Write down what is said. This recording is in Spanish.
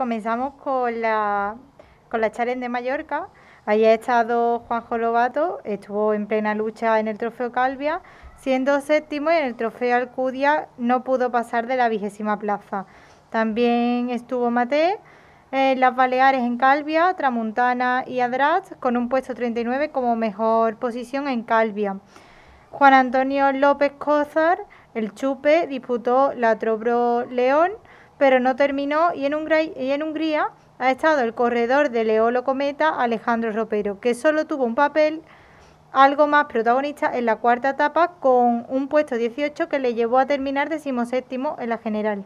Comenzamos con la, con la de Mallorca. ahí ha estado Juan Lobato, estuvo en plena lucha en el Trofeo Calvia, siendo séptimo en el Trofeo Alcudia no pudo pasar de la vigésima plaza. También estuvo Mate en las Baleares en Calvia, Tramuntana y Adraz, con un puesto 39 como mejor posición en Calvia. Juan Antonio López Cózar, el Chupe, disputó la Trobro León pero no terminó y en, Hungría, ha estado el corredor de Leolo Cometa Alejandro Ropero, que solo tuvo un papel algo más protagonista en la cuarta etapa con un puesto 18 que le llevó a terminar decimoséptimo en la general.